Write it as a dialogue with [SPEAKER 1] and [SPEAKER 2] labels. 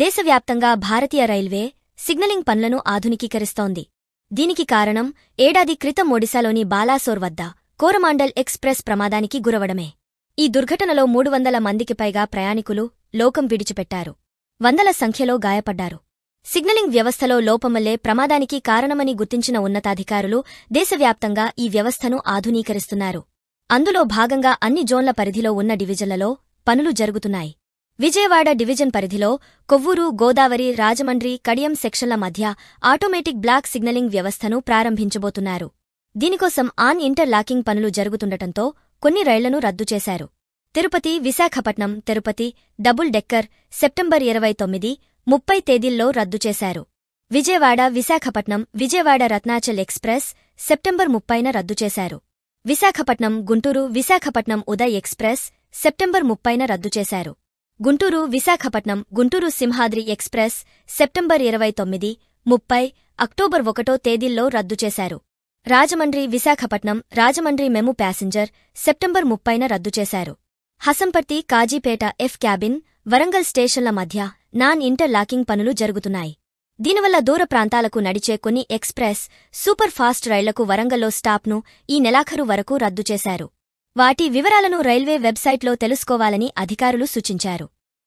[SPEAKER 1] దేశవ్యాప్తంగా భారతీయ railway signalling పనులను ఆధునికీకరిస్తోంది దీనికి కారణం ఏడాది క్రితం ఒడిశాలోని బాలాసోర్ వద్ద కోరమాండల్ ఎక్స్ప్రెస్ ప్రమాదానికి గురవడమే ఈ దుర్ఘటనలో మూడు వందల మందికి పైగా ప్రయాణికులు లోకం విడిచిపెట్టారు వందల సంఖ్యలో గాయపడ్డారు సిగ్నలింగ్ వ్యవస్థలో లోపమల్లే ప్రమాదానికి కారణమని గుర్తించిన ఉన్నతాధికారులు దేశవ్యాప్తంగా ఈ వ్యవస్థను ఆధునీకరిస్తున్నారు అందులో భాగంగా అన్ని జోన్ల పరిధిలో ఉన్న డివిజన్లలో పనులు జరుగుతున్నాయి విజయవాడ డివిజన్ పరిధిలో కొవ్వూరు గోదావరి రాజమండ్రి కడియం సెక్షన్ల మధ్య ఆటోమేటిక్ బ్లాక్ సిగ్నలింగ్ వ్యవస్థను ప్రారంభించబోతున్నారు దీనికోసం ఆన్ ఇంటర్లాకింగ్ పనులు జరుగుతుండటంతో కొన్ని రైళ్లను రద్దు చేశారు Tirupati Visakhapatnam Tirupati double decker September ఇరవై తొమ్మిది ముప్పై తేదీల్లో రద్దు చేశారు విజయవాడ విశాఖపట్నం విజయవాడ రత్నాచల్ ఎక్స్ప్రెస్ సెప్టెంబర్ ముప్పైన రద్దు చేశారు విశాఖపట్నం గుంటూరు విశాఖపట్నం ఉదయ్ ఎక్స్ప్రెస్ సెప్టెంబర్ ముప్పైన రద్దు చేశారు గుంటూరు విశాఖపట్నం గుంటూరు సింహాద్రి ఎక్స్ప్రెస్ సెప్టెంబర్ ఇరవై తొమ్మిది ముప్పై అక్టోబర్ ఒకటో తేదీల్లో రద్దు చేశారు Rajahmundry Visakhapatnam Rajahmundry MEMU passenger September ముప్పైన రద్దు చేశారు హసంపర్తి కాజీపేట ఎఫ్ క్యాబిన్ వరంగల్ స్టేషన్ల మధ్య నాన్ ఇంటర్లాకింగ్ పనులు జరుగుతున్నాయి దీనివల్ల దూర ప్రాంతాలకు నడిచే కొన్ని ఎక్స్ప్రెస్ సూపర్ ఫాస్ట్ రైళ్లకు వరంగల్లో స్టాప్ను ఈ నెలాఖరు వరకు రద్దు చేశారు వాటి వివరాలను రైల్వే వెబ్సైట్లో తెలుసుకోవాలని అధికారులు సూచించారు